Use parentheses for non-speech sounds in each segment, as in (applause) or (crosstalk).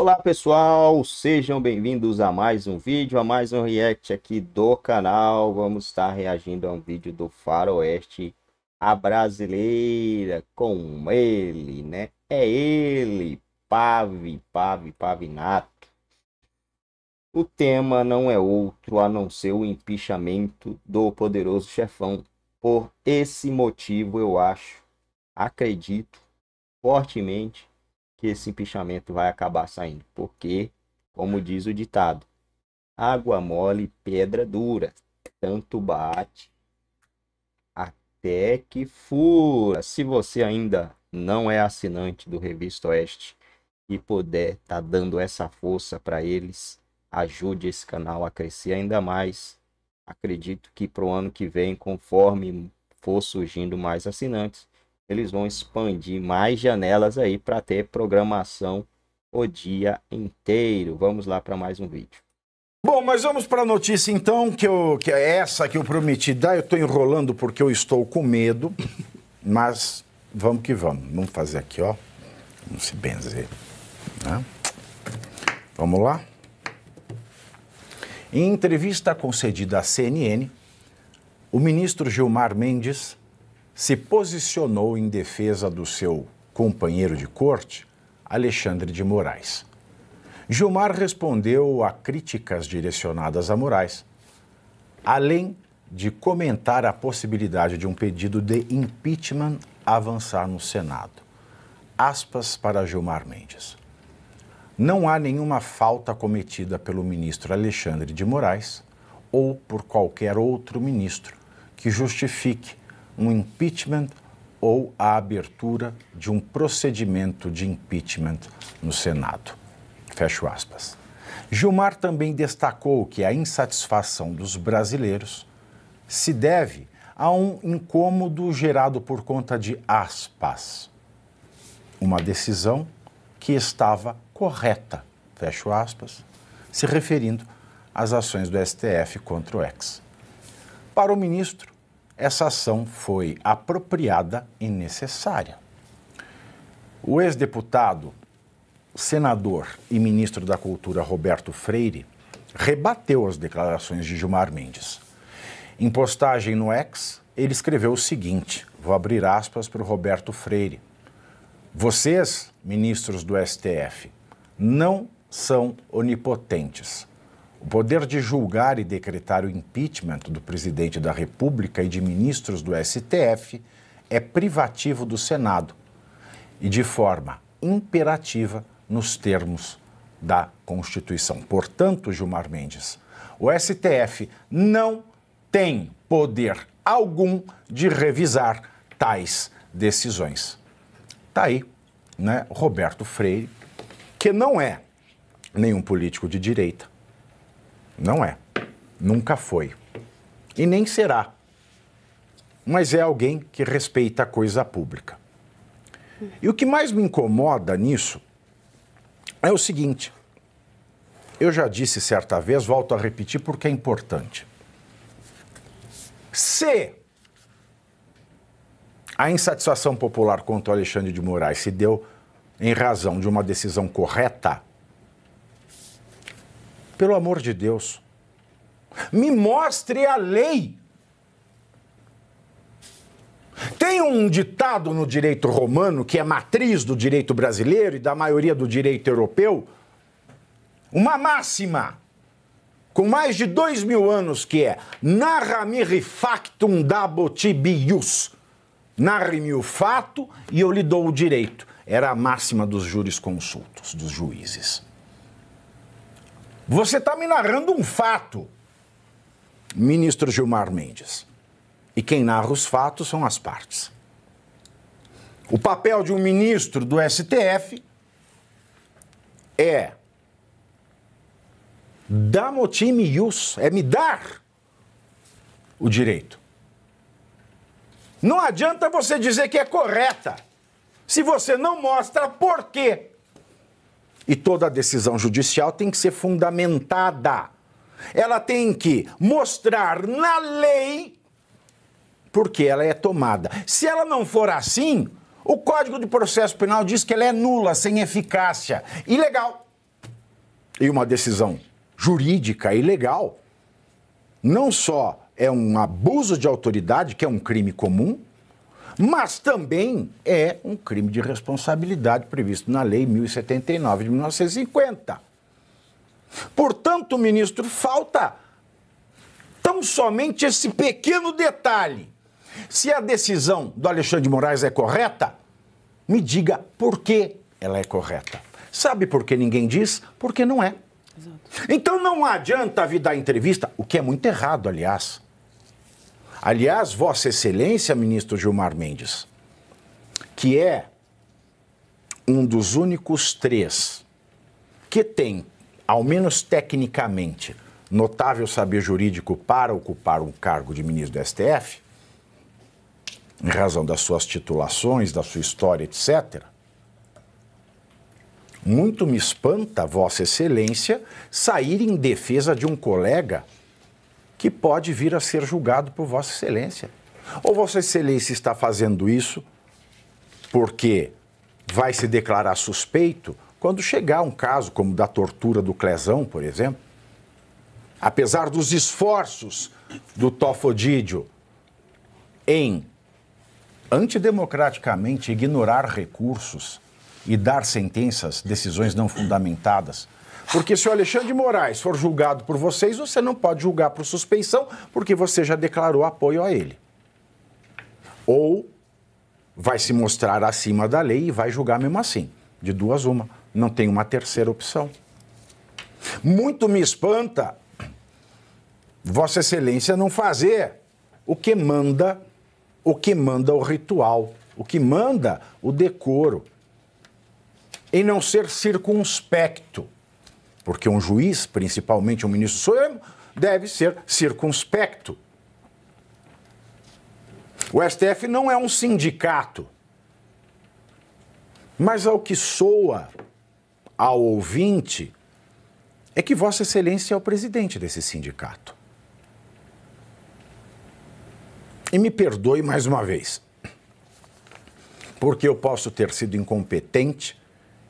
Olá pessoal, sejam bem-vindos a mais um vídeo, a mais um react aqui do canal. Vamos estar reagindo a um vídeo do Faroeste, a brasileira, com ele, né? É ele, Pave, Pave, Pavinato. O tema não é outro a não ser o empichamento do poderoso chefão. Por esse motivo, eu acho, acredito fortemente que esse empichamento vai acabar saindo, porque, como diz o ditado, água mole, pedra dura, tanto bate até que fura. Se você ainda não é assinante do Revista Oeste e puder tá dando essa força para eles, ajude esse canal a crescer ainda mais. Acredito que para o ano que vem, conforme for surgindo mais assinantes, eles vão expandir mais janelas aí para ter programação o dia inteiro. Vamos lá para mais um vídeo. Bom, mas vamos para a notícia então, que, eu, que é essa que eu prometi dar. Eu estou enrolando porque eu estou com medo, (laughs) mas vamos que vamos. Vamos fazer aqui, ó. Vamos se benzer. Né? Vamos lá? Em entrevista concedida à CNN, o ministro Gilmar Mendes se posicionou em defesa do seu companheiro de corte, Alexandre de Moraes. Gilmar respondeu a críticas direcionadas a Moraes, além de comentar a possibilidade de um pedido de impeachment avançar no Senado. Aspas para Gilmar Mendes. Não há nenhuma falta cometida pelo ministro Alexandre de Moraes ou por qualquer outro ministro que justifique um impeachment ou a abertura de um procedimento de impeachment no Senado. Fecho aspas. Gilmar também destacou que a insatisfação dos brasileiros se deve a um incômodo gerado por conta de aspas. Uma decisão que estava correta, fecho aspas, se referindo às ações do STF contra o ex. Para o ministro, essa ação foi apropriada e necessária. O ex-deputado, senador e ministro da Cultura Roberto Freire rebateu as declarações de Gilmar Mendes. Em postagem no X, ele escreveu o seguinte: vou abrir aspas para o Roberto Freire. Vocês, ministros do STF, não são onipotentes. O poder de julgar e decretar o impeachment do presidente da República e de ministros do STF é privativo do Senado e de forma imperativa nos termos da Constituição. Portanto, Gilmar Mendes, o STF não tem poder algum de revisar tais decisões. Tá aí, né, Roberto Freire, que não é nenhum político de direita, não é. Nunca foi. E nem será. Mas é alguém que respeita a coisa pública. E o que mais me incomoda nisso é o seguinte: eu já disse certa vez, volto a repetir porque é importante. Se a insatisfação popular contra o Alexandre de Moraes se deu em razão de uma decisão correta, pelo amor de Deus, me mostre a lei. Tem um ditado no direito romano, que é matriz do direito brasileiro e da maioria do direito europeu, uma máxima, com mais de dois mil anos, que é narra-me factum dabotibius. Narre-me o fato e eu lhe dou o direito. Era a máxima dos jurisconsultos, dos juízes. Você está me narrando um fato, ministro Gilmar Mendes. E quem narra os fatos são as partes. O papel de um ministro do STF é dar motim ius, é me dar o direito. Não adianta você dizer que é correta se você não mostra por quê e toda decisão judicial tem que ser fundamentada. Ela tem que mostrar na lei porque ela é tomada. Se ela não for assim, o Código de Processo Penal diz que ela é nula, sem eficácia, ilegal. E uma decisão jurídica ilegal não só é um abuso de autoridade, que é um crime comum, mas também é um crime de responsabilidade previsto na Lei 1079 de 1950. Portanto, ministro, falta tão somente esse pequeno detalhe. Se a decisão do Alexandre de Moraes é correta, me diga por que ela é correta. Sabe por que ninguém diz? Porque não é. Exato. Então não adianta vir dar entrevista, o que é muito errado, aliás. Aliás, Vossa Excelência, ministro Gilmar Mendes, que é um dos únicos três que tem, ao menos tecnicamente, notável saber jurídico para ocupar um cargo de ministro do STF, em razão das suas titulações, da sua história, etc. Muito me espanta, Vossa Excelência, sair em defesa de um colega que pode vir a ser julgado por Vossa Excelência. Ou Vossa Excelência está fazendo isso porque vai se declarar suspeito quando chegar um caso como da tortura do Clezão, por exemplo. Apesar dos esforços do Tofodídio em antidemocraticamente ignorar recursos e dar sentenças, decisões não fundamentadas porque se o Alexandre de Moraes for julgado por vocês, você não pode julgar por suspeição, porque você já declarou apoio a ele. Ou vai se mostrar acima da lei e vai julgar mesmo assim. De duas, uma. Não tem uma terceira opção. Muito me espanta Vossa Excelência não fazer o que manda, o que manda o ritual, o que manda o decoro, em não ser circunspecto porque um juiz, principalmente um ministro Supremo, deve ser circunspecto. O STF não é um sindicato. Mas ao que soa ao ouvinte é que Vossa Excelência é o presidente desse sindicato. E me perdoe mais uma vez, porque eu posso ter sido incompetente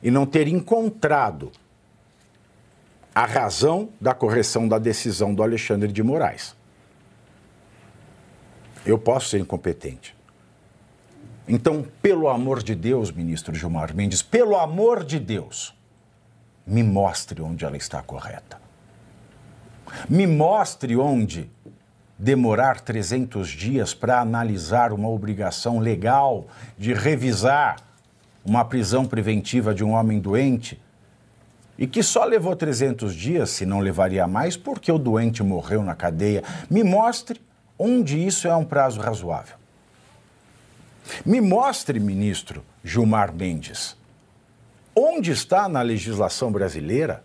e não ter encontrado a razão da correção da decisão do Alexandre de Moraes. Eu posso ser incompetente. Então, pelo amor de Deus, ministro Gilmar Mendes, pelo amor de Deus, me mostre onde ela está correta. Me mostre onde demorar 300 dias para analisar uma obrigação legal de revisar uma prisão preventiva de um homem doente e que só levou 300 dias, se não levaria mais, porque o doente morreu na cadeia. Me mostre onde isso é um prazo razoável. Me mostre, ministro Gilmar Mendes, onde está na legislação brasileira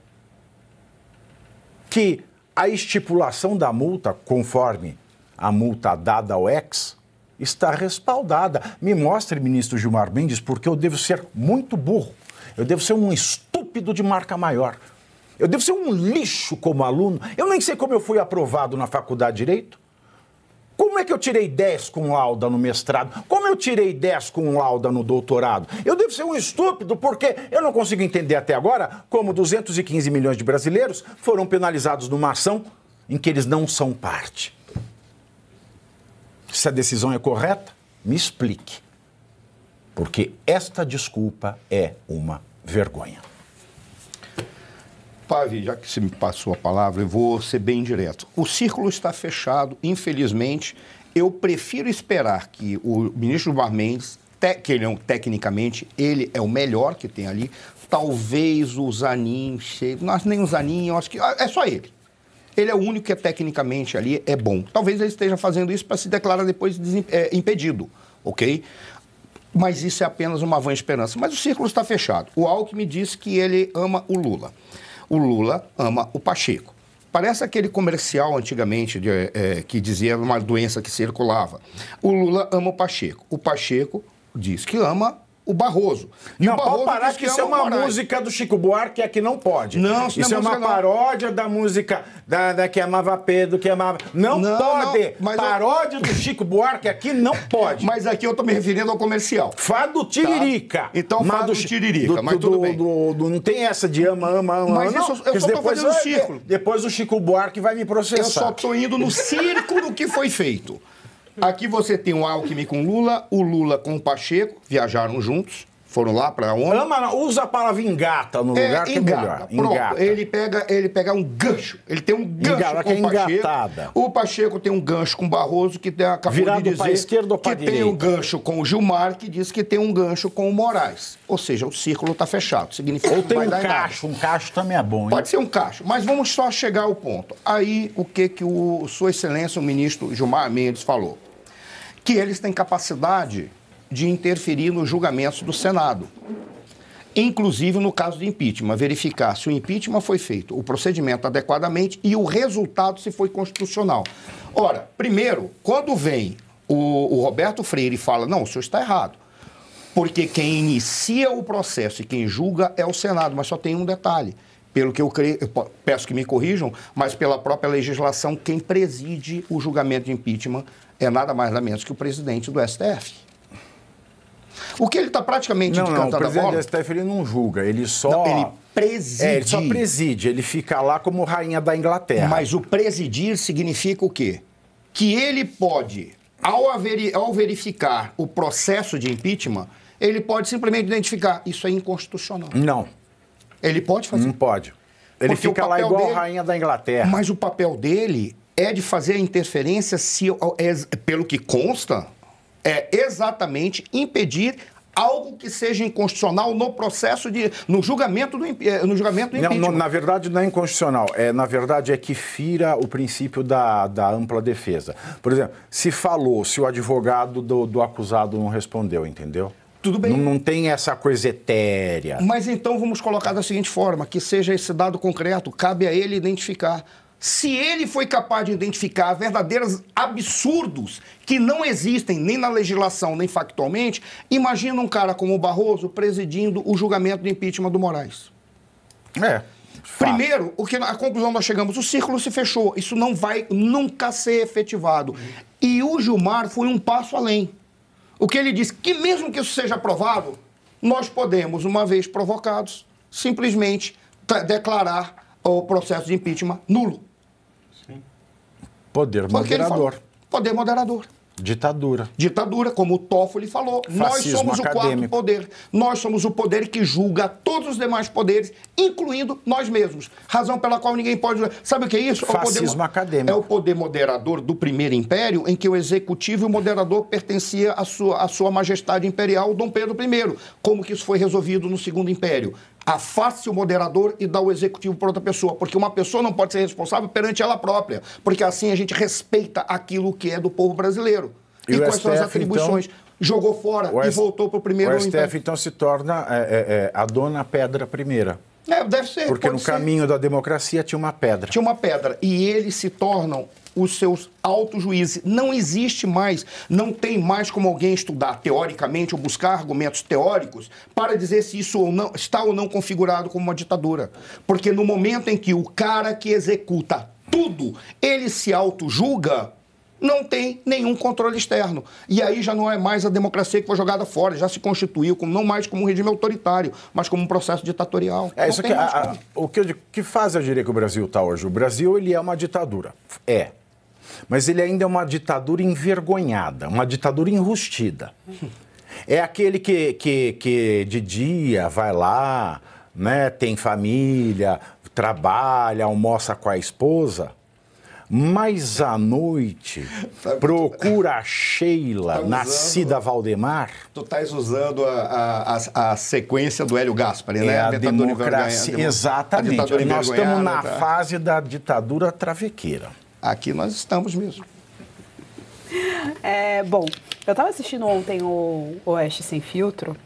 que a estipulação da multa, conforme a multa dada ao ex, está respaldada. Me mostre, ministro Gilmar Mendes, porque eu devo ser muito burro. Eu devo ser um estudo estúpido de marca maior. Eu devo ser um lixo como aluno. Eu nem sei como eu fui aprovado na faculdade de Direito. Como é que eu tirei 10 com lauda no mestrado? Como eu tirei 10 com lauda no doutorado? Eu devo ser um estúpido porque eu não consigo entender até agora como 215 milhões de brasileiros foram penalizados numa ação em que eles não são parte. Se a decisão é correta, me explique. Porque esta desculpa é uma vergonha. Pavi, já que você me passou a palavra, eu vou ser bem direto. O círculo está fechado, infelizmente. Eu prefiro esperar que o ministro Gilmar Mendes, que ele é um, tecnicamente, ele é o melhor que tem ali. Talvez o Zanin chegue. Não, nem o Zanin, eu acho que. Ah, é só ele. Ele é o único que é, tecnicamente ali é bom. Talvez ele esteja fazendo isso para se declarar depois é, impedido, ok? Mas isso é apenas uma vã esperança. Mas o círculo está fechado. O Alckmin disse que ele ama o Lula o Lula ama o Pacheco. Parece aquele comercial antigamente de, é, que dizia uma doença que circulava. O Lula ama o Pacheco. O Pacheco diz que ama o Barroso. E não, o Barroso pode parar que, que é isso é uma Moraes. música do Chico Buarque, é que não pode. Não, isso, não é, é uma não. paródia da música da, da que amava Pedro, que amava... Não, não pode! Não, paródia eu... do Chico Buarque aqui não pode. (laughs) Mas aqui eu tô me referindo ao comercial. Fado tá. Tiririca. Tá. Então, mas Fado do, Tiririca, do, mas tudo do, bem. Do, não tem essa de ama, ama, ama, mas não. Isso, eu só depois, tô fazendo um é, círculo. Depois o Chico Buarque vai me processar. Eu só tô indo no (laughs) círculo que foi feito. Aqui você tem o Alckmin com Lula, o Lula com o Pacheco, viajaram juntos. Foram lá para onde? Ama, usa a palavra engata no é, lugar engata, que é melhor. Engata. Ele pega, ele pega um gancho. Ele tem um gancho com o é Pacheco. Engatada. O Pacheco tem um gancho com o Barroso, que tem, acabou Virado de dizer esquerda ou pra que direita. tem um gancho com o Gilmar, que diz que tem um gancho com o Moraes. Ou seja, o círculo está fechado. Significa ou que tem vai um dar cacho. Nada. Um cacho também é bom. Hein? Pode ser um cacho. Mas vamos só chegar ao ponto. Aí, o que que o Sua Excelência, o ministro Gilmar Mendes falou? que eles têm capacidade de interferir nos julgamentos do Senado. Inclusive no caso de impeachment, verificar se o impeachment foi feito, o procedimento adequadamente e o resultado se foi constitucional. Ora, primeiro, quando vem o, o Roberto Freire e fala: não, o senhor está errado, porque quem inicia o processo e quem julga é o Senado, mas só tem um detalhe pelo que eu creio, eu peço que me corrijam, mas pela própria legislação, quem preside o julgamento de impeachment é nada mais nada menos que o presidente do STF. O que ele está praticamente não, não, o presidente do STF ele não julga, ele só... Não, ele preside. É, ele só preside, ele fica lá como rainha da Inglaterra. Mas o presidir significa o quê? Que ele pode, ao, averi... ao verificar o processo de impeachment, ele pode simplesmente identificar, isso é inconstitucional. Não. Ele pode fazer? Não pode. Ele Porque fica lá igual dele... rainha da Inglaterra. Mas o papel dele é de fazer a interferência se, é pelo que consta, é exatamente impedir algo que seja inconstitucional no processo de no julgamento do eh, no julgamento do não, não, na verdade não é inconstitucional é na verdade é que fira o princípio da, da ampla defesa por exemplo se falou se o advogado do, do acusado não respondeu entendeu tudo bem. Não, não, tem essa coisa etérea. Mas então vamos colocar da seguinte forma: que seja esse dado concreto, cabe a ele identificar se ele foi capaz de identificar verdadeiros absurdos que não existem nem na legislação, nem factualmente, imagina um cara como o Barroso presidindo o julgamento do impeachment do Moraes. É. Fato. Primeiro, o que a conclusão nós chegamos, o círculo se fechou, isso não vai nunca ser efetivado. Uhum. E o Gilmar foi um passo além. O que ele disse que mesmo que isso seja aprovado, nós podemos, uma vez provocados, simplesmente declarar o processo de impeachment nulo. Poder moderador. poder moderador. Ditadura. Ditadura, como o Toffoli falou. Fascismo nós somos acadêmico. o quarto poder. Nós somos o poder que julga todos os demais poderes, incluindo nós mesmos. Razão pela qual ninguém pode. Sabe o que é isso? É Fascismo é poder... acadêmico. É o poder moderador do primeiro império, em que o executivo e o moderador pertencia à sua, à sua majestade imperial, Dom Pedro I. Como que isso foi resolvido no segundo império? Afaste o moderador e dá o executivo para outra pessoa, porque uma pessoa não pode ser responsável perante ela própria, porque assim a gente respeita aquilo que é do povo brasileiro. E, e quais STF, são as então? atribuições? Então, jogou fora e voltou para o primeiro... O STF, então. então, se torna é, é, é, a dona pedra primeira. É, deve ser. Porque no ser. caminho da democracia tinha uma pedra. Tinha uma pedra. E eles se tornam os seus autojuízes. Não existe mais, não tem mais como alguém estudar teoricamente ou buscar argumentos teóricos para dizer se isso ou não está ou não configurado como uma ditadura. Porque no momento em que o cara que executa tudo, ele se auto-julga, não tem nenhum controle externo. E aí já não é mais a democracia que foi jogada fora, já se constituiu como, não mais como um regime autoritário, mas como um processo ditatorial. É, não isso que, a, a, o que, digo, que faz eu diria que o Brasil está hoje? O Brasil ele é uma ditadura. É. Mas ele ainda é uma ditadura envergonhada, uma ditadura enrustida. É aquele que, que, que de dia vai lá, né, tem família, trabalha, almoça com a esposa, mas à noite, tá procura a Sheila, tá usando... nascida né? Valdemar. Tu estás usando a, a, a, sequência do Hélio Gaspari, é né? A, a democracia. Exatamente. A nós estamos na tá? fase da ditadura travequeira. Aqui nós estamos mesmo. É, bom, eu estava assistindo ontem o Oeste Sem Filtro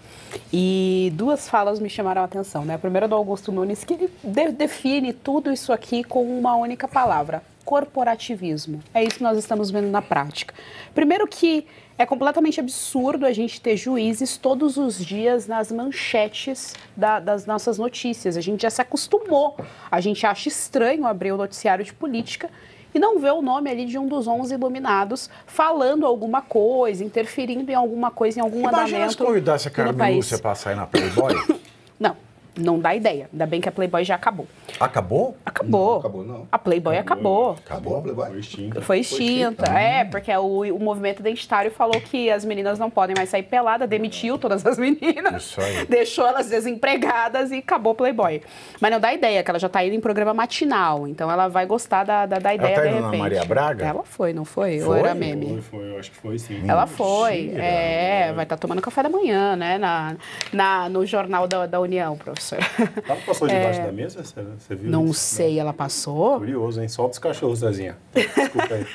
e duas falas me chamaram a atenção. Né? A primeira é do Augusto Nunes, que ele de define tudo isso aqui com uma única palavra: corporativismo. É isso que nós estamos vendo na prática. Primeiro que é completamente absurdo a gente ter juízes todos os dias nas manchetes da, das nossas notícias. A gente já se acostumou. A gente acha estranho abrir o noticiário de política e não ver o nome ali de um dos 11 iluminados falando alguma coisa, interferindo em alguma coisa, em algum Imagina andamento. Imagina convidasse a Carmen Lúcia para sair na Playboy? (coughs) não, não dá ideia. Ainda bem que a Playboy já acabou. Acabou? Acabou. Não, acabou, não. A Playboy acabou. Acabou, acabou a Playboy? Foi extinta. Foi extinta. Foi é, porque o, o movimento identitário falou que as meninas não podem mais sair pelada, demitiu todas as meninas. Isso aí. (laughs) Deixou elas desempregadas e acabou a Playboy. Mas não dá ideia, que ela já tá indo em programa matinal. Então ela vai gostar da, da, da ideia ela tá indo de repente. Na Maria Braga? Ela foi, não foi? foi? Ou era meme? Foi, foi, eu acho que foi sim. Ela foi. Mentira, é, vai estar tá tomando café da manhã, né? Na, na, no Jornal da, da União, professor. Ela passou (laughs) é. debaixo é. da mesa, essa... Você viu Não isso? sei, ela passou. Curioso, hein? Solta os cachorros, Zezinha. Desculpa aí.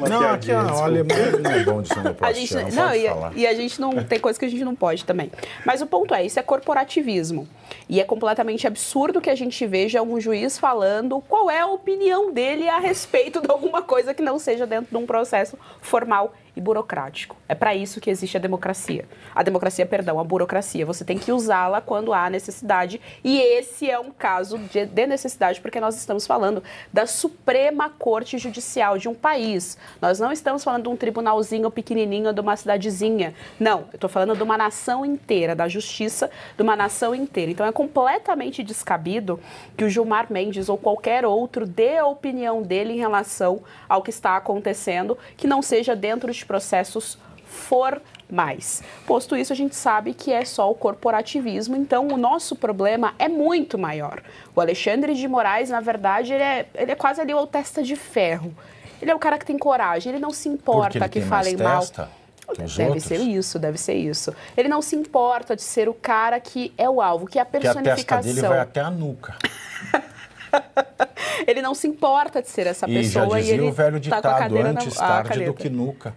(coughs) não, aqui ó, o alemão não é bom de a gente, não, não e, a, e, a gente não tem coisa que a gente não pode também. Mas o ponto é, isso é corporativismo. E é completamente absurdo que a gente veja um juiz falando qual é a opinião dele a respeito de alguma coisa que não seja dentro de um processo formal e burocrático. É para isso que existe a democracia. A democracia, perdão, a burocracia. Você tem que usá-la quando há necessidade. E esse é um caso de, de, necessidade, porque nós estamos falando da Suprema Corte Judicial de um país. Nós não estamos falando de um tribunalzinho pequenininho de uma cidadezinha. Não, eu estou falando de uma nação inteira, da justiça de uma nação inteira. Então é completamente descabido que o Gilmar Mendes ou qualquer outro dê a opinião dele em relação ao que está acontecendo, que não seja dentro de processos formais. Posto isso, a gente sabe que é só o corporativismo, então o nosso problema é muito maior. O Alexandre de Moraes, na verdade, ele é, ele é quase ali o testa de ferro. Ele é o cara que tem coragem, ele não se importa que falem mal. deve outros. ser isso, deve ser isso. Ele não se importa de ser o cara que é o alvo, que é a personificação. Que a testa dele vai até a nuca. (laughs) ele não se importa de ser essa e pessoa. Já dizia e ele o velho tá ditado, tá antes ah, tarde do que nunca.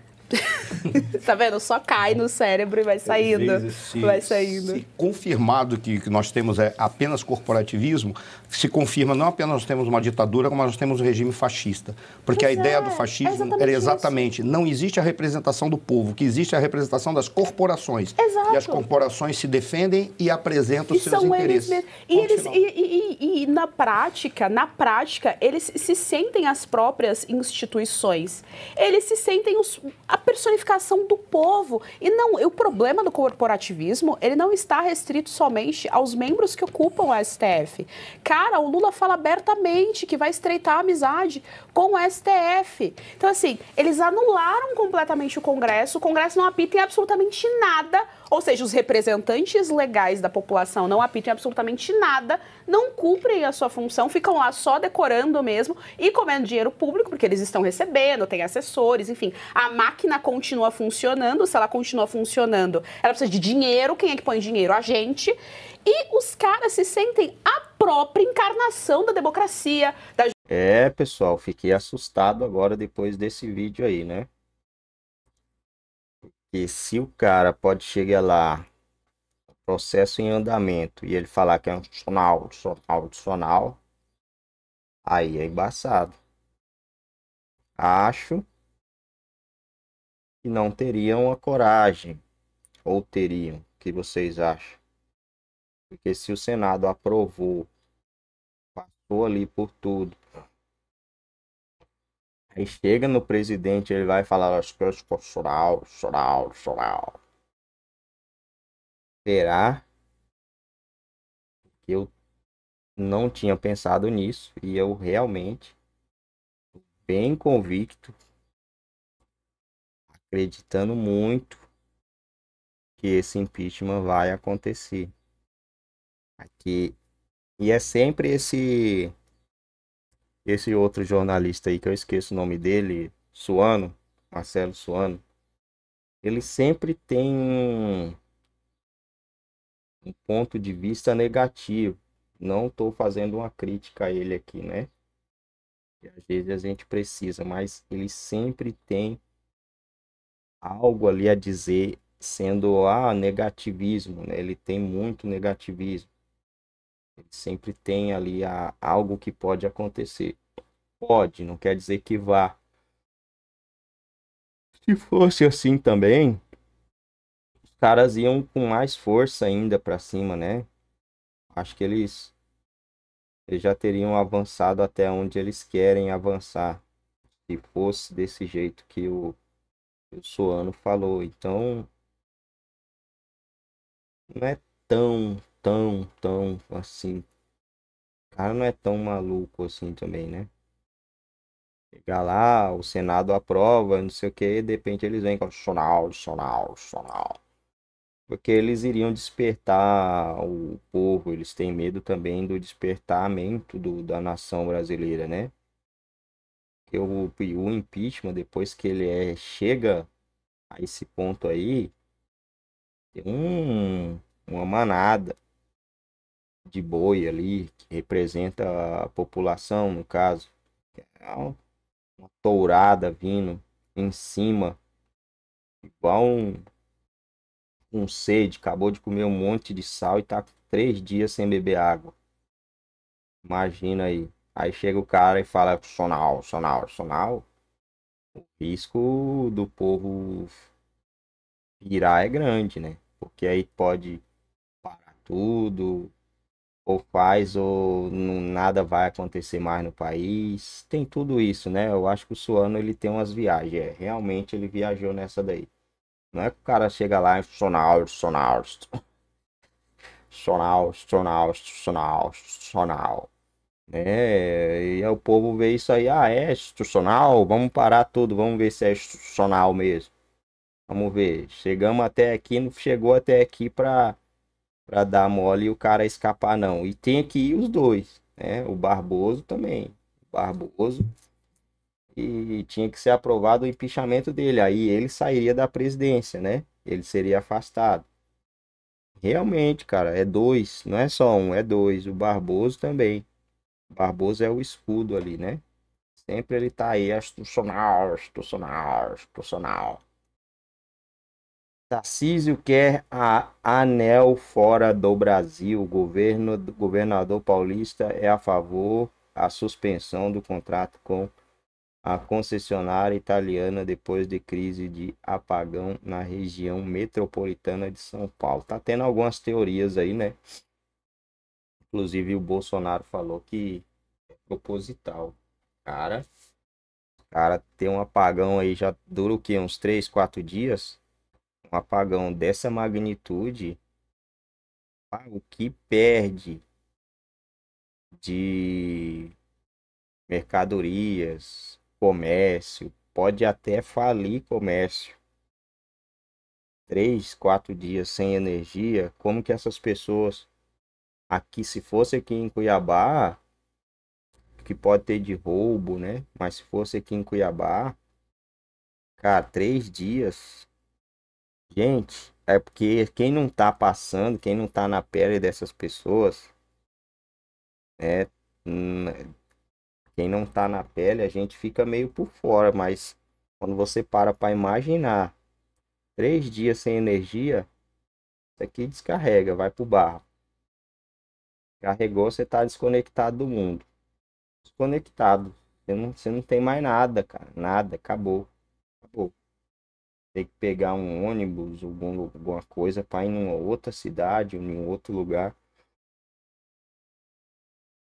(laughs) tá vendo? Só cai no cérebro e vai saindo. Vezes, se, vai saindo. Se confirmado que, que nós temos é apenas corporativismo, se confirma não apenas nós temos uma ditadura, como nós temos um regime fascista. Porque pois a ideia é, do fascismo é exatamente era exatamente, isso. não existe a representação do povo, que existe é a representação das corporações. Exato. E as corporações se defendem e apresentam e seus são interesses. Eles e, eles, e, e, e, na prática, na prática, eles se sentem as próprias instituições. Eles se sentem os, a personificação do povo. E não, o problema do corporativismo, ele não está restrito somente aos membros que ocupam a STF. Cada Cara, o Lula fala abertamente que vai estreitar a amizade com o STF. Então, assim, eles anularam completamente o Congresso, o Congresso não apita em absolutamente nada, ou seja, os representantes legais da população não apitam em absolutamente nada, não cumprem a sua função, ficam lá só decorando mesmo e comendo dinheiro público, porque eles estão recebendo, tem assessores, enfim. A máquina continua funcionando, se ela continua funcionando, ela precisa de dinheiro, quem é que põe dinheiro? A gente. E os caras se sentem a própria encarnação da democracia. Da... É, pessoal, fiquei assustado agora depois desse vídeo aí, né? Porque se o cara pode chegar lá, processo em andamento, e ele falar que é sonal, adicional, adicional, aí é embaçado. Acho que não teriam a coragem, ou teriam, o que vocês acham? Porque se o Senado aprovou, passou ali por tudo, aí chega no presidente, ele vai falar as coisas choral, choral, choral. Será que eu não tinha pensado nisso e eu realmente bem convicto acreditando muito que esse impeachment vai acontecer Aqui. E é sempre esse esse outro jornalista aí que eu esqueço o nome dele, Suano, Marcelo Suano. Ele sempre tem um, ponto de vista negativo. Não estou fazendo uma crítica a ele aqui, né? às vezes a gente precisa, mas ele sempre tem algo ali a dizer, sendo ah, negativismo, né? Ele tem muito negativismo. Sempre tem ali a, algo que pode acontecer. Pode, não quer dizer que vá. Se fosse assim também, os caras iam com mais força ainda para cima, né? Acho que eles, eles já teriam avançado até onde eles querem avançar. Se fosse desse jeito que o, que o Soano falou. Então, não é tão tão, tão assim. O cara não é tão maluco assim também, né? Chegar lá, o Senado aprova, não sei o que, de repente eles vêm com sonal, sonal, sonal. Porque eles iriam despertar o povo, eles têm medo também do despertamento do, da nação brasileira, né? Porque o, o impeachment, depois que ele é, chega a esse ponto aí, tem um, uma manada de boi ali, que representa a população, no caso. É uma tourada vindo em cima, igual um, um sede, acabou de comer um monte de sal e tá três dias sem beber água. Imagina aí. Aí chega o cara e fala sonal, sonal, sonal. O risco do povo virar é grande, né? Porque aí pode parar tudo, ou faz ou não, nada vai acontecer mais no país. Tem tudo isso, né? Eu acho que o Suano ele tem umas viagens, é. realmente ele viajou nessa daí. Não é que o cara chega lá e sonar, sonar, (laughs) sonar, sonar, sonar, sonar. É, e o povo vê isso aí, ah, é institucional, vamos parar tudo, vamos ver se é institucional mesmo. Vamos ver, chegamos até aqui, não chegou até aqui para para dar mole e o cara escapar, não. E tem aqui os dois, né? O Barboso também. Barboso. E tinha que ser aprovado o impeachment dele. Aí ele sairia da presidência, né? Ele seria afastado. Realmente, cara, é dois. Não é só um, é dois. O Barboso também. O Barboso é o escudo ali, né? Sempre ele tá aí, é institucional, institucional, institucional. Tarcísio quer a ANEL fora do Brasil. Governo do governador paulista é a favor a suspensão do contrato com a concessionária italiana depois de crise de apagão na região metropolitana de São Paulo. Tá tendo algumas teorias aí, né? Inclusive o Bolsonaro falou que é proposital. Cara, cara, tem um apagão aí já dura o quê? Uns 3, 4 dias? um apagão dessa magnitude, o que perde de mercadorias, comércio, pode até falir comércio. Três, quatro dias sem energia, como que essas pessoas aqui, se fosse aqui em Cuiabá, que pode ter de roubo, né? Mas se fosse aqui em Cuiabá, cara, três dias Gente, é porque quem não tá passando, quem não tá na pele dessas pessoas, né? Hum, quem não tá na pele, a gente fica meio por fora, mas quando você para para imaginar três dias sem energia, isso aqui descarrega, vai pro barro. Carregou, você tá desconectado do mundo. Desconectado. Você não, você não tem mais nada, cara. Nada. Acabou. Acabou ter que pegar um ônibus, algum, alguma coisa, para ir numa outra cidade, ou em outro lugar.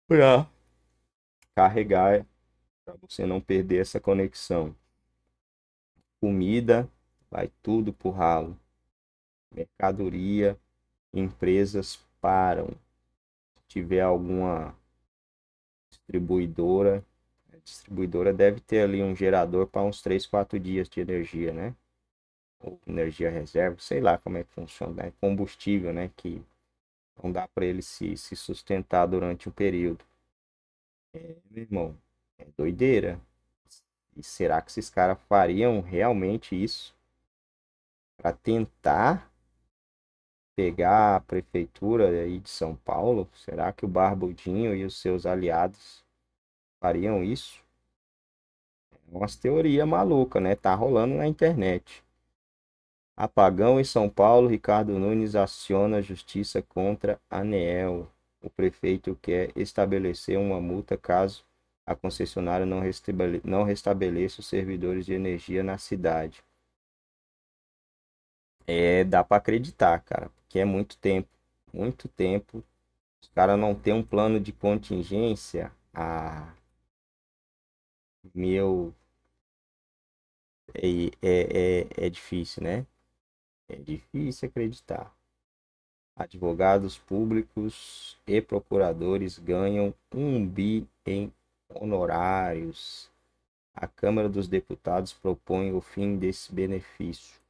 Pra carregar, para você não perder essa conexão. Comida, vai tudo pro ralo. Mercadoria, empresas param. Se tiver alguma distribuidora, a distribuidora deve ter ali um gerador para uns 3, 4 dias de energia, né? energia reserva, sei lá como é que funciona, né? combustível, né? Que não dá para ele se, se sustentar durante um período. É, meu irmão, é doideira. E será que esses caras fariam realmente isso para tentar pegar a prefeitura aí de São Paulo? Será que o Barbudinho e os seus aliados fariam isso? É uma teoria maluca, né? Tá rolando na internet. Apagão em São Paulo, Ricardo Nunes aciona justiça contra Anel. O prefeito quer estabelecer uma multa caso a concessionária não, restabele... não restabeleça os servidores de energia na cidade. É, dá para acreditar, cara, porque é muito tempo, muito tempo. Os caras não têm um plano de contingência a meu é, é, é, é difícil, né? É difícil acreditar. Advogados públicos e procuradores ganham um bi em honorários. A Câmara dos Deputados propõe o fim desse benefício.